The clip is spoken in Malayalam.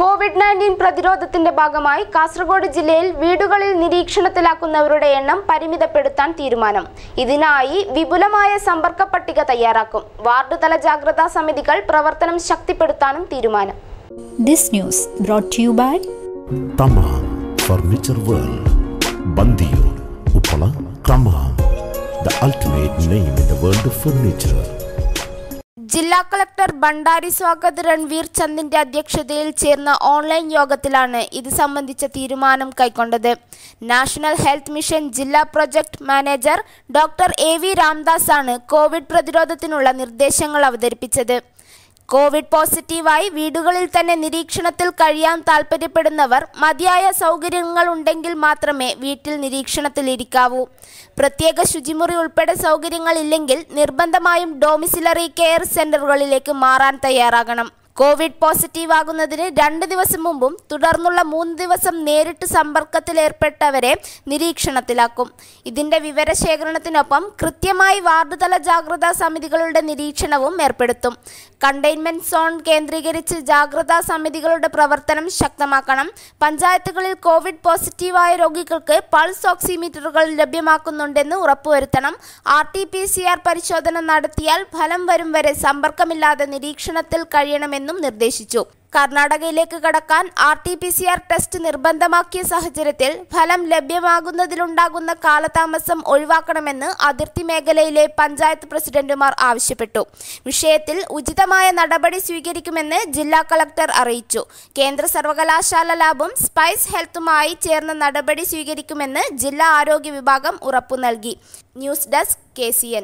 കോവിഡ് നയൻറ്റീൻ പ്രതിരോധത്തിന്റെ ഭാഗമായി കാസർഗോഡ് ജില്ലയിൽ വീടുകളിൽ നിരീക്ഷണത്തിലാക്കുന്നവരുടെ എണ്ണം പരിമിതപ്പെടുത്താൻ തീരുമാനം ഇതിനായി വിപുലമായ സമ്പർക്ക പട്ടിക തയ്യാറാക്കും വാർഡ് തല ജാഗ്രതാ സമിതികൾ പ്രവർത്തനം ശക്തിപ്പെടുത്താനും തീരുമാനം this news furniture world the ultimate name in world furniture ജില്ലാ കളക്ടർ ഭണ്ഡാരി സ്വാഗത് രൺവീർ ചന്ദിന്റെ അധ്യക്ഷതയിൽ ചേർന്ന ഓൺലൈൻ യോഗത്തിലാണ് ഇത് സംബന്ധിച്ച തീരുമാനം കൈക്കൊണ്ടത് നാഷണൽ ഹെൽത്ത് മിഷൻ ജില്ലാ project manager doctor A V ആണ് കോവിഡ് പ്രതിരോധത്തിനുള്ള നിർദ്ദേശങ്ങൾ അവതരിപ്പിച്ചത് കോവിഡ് പോസിറ്റീവായി വീടുകളിൽ തന്നെ നിരീക്ഷണത്തിൽ കഴിയാൻ താൽപ്പര്യപ്പെടുന്നവർ മതിയായ സൗകര്യങ്ങൾ ഉണ്ടെങ്കിൽ മാത്രമേ വീട്ടിൽ നിരീക്ഷണത്തിലിരിക്കാവൂ പ്രത്യേക ശുചിമുറി ഉൾപ്പെടെ സൗകര്യങ്ങൾ ഇല്ലെങ്കിൽ നിർബന്ധമായും ഡോമിസിലറി കെയർ സെന്ററുകളിലേക്ക് മാറാൻ തയ്യാറാകണം കോവിഡ് പോസിറ്റീവ് ആകുന്നതിന് രണ്ട് ദിവസം മുമ്പും തുടർന്നുള്ള മൂന്ന് ദിവസം നേരിട്ട് സമ്പർക്കത്തിലേർപ്പെട്ടവരെ നിരീക്ഷണത്തിലാക്കും ഇതിന്റെ വിവരശേഖരണത്തിനൊപ്പം കൃത്യമായി വാർഡ് തല ജാഗ്രതാ സമിതികളുടെ നിരീക്ഷണവും ഏർപ്പെടുത്തും കണ്ടെയ്ൻമെന്റ് സോൺ കേന്ദ്രീകരിച്ച് ജാഗ്രതാ സമിതികളുടെ പ്രവർത്തനം ശക്തമാക്കണം പഞ്ചായത്തുകളിൽ കോവിഡ് പോസിറ്റീവായ രോഗികൾക്ക് പൾസ് ഓക്സിമീറ്ററുകൾ ലഭ്യമാക്കുന്നുണ്ടെന്ന് ഉറപ്പുവരുത്തണം R T P C R പരിശോധന നടത്തിയാൽ ഫലം വരും വരെ സമ്പർക്കമില്ലാതെ നിരീക്ഷണത്തിൽ കഴിയണമെന്ന് ചെയ്യണമെന്നും നിർദ്ദേശിച്ചു കർണാടകയിലേക്ക് കടക്കാൻ R T P C R test നിർബന്ധമാക്കിയ സാഹചര്യത്തിൽ ഫലം ലഭ്യമാകുന്നതിലുണ്ടാകുന്ന കാലതാമസം ഒഴിവാക്കണമെന്ന് അതിർത്തി മേഖലയിലെ പഞ്ചായത്ത് പ്രസിഡന്റുമാർ ആവശ്യപ്പെട്ടു വിഷയത്തിൽ ഉചിതമായ നടപടി സ്വീകരിക്കുമെന്ന് ജില്ലാ കളക്ടർ അറിയിച്ചു കേന്ദ്ര സർവകലാശാല ലാബും സ്പൈസ് ഹെൽത്തുമായി ചേർന്ന നടപടി സ്വീകരിക്കുമെന്ന് ജില്ലാ ആരോഗ്യ വിഭാഗം ഉറപ്പു നൽകി ന്യൂസ് ഡെസ്ക് കെ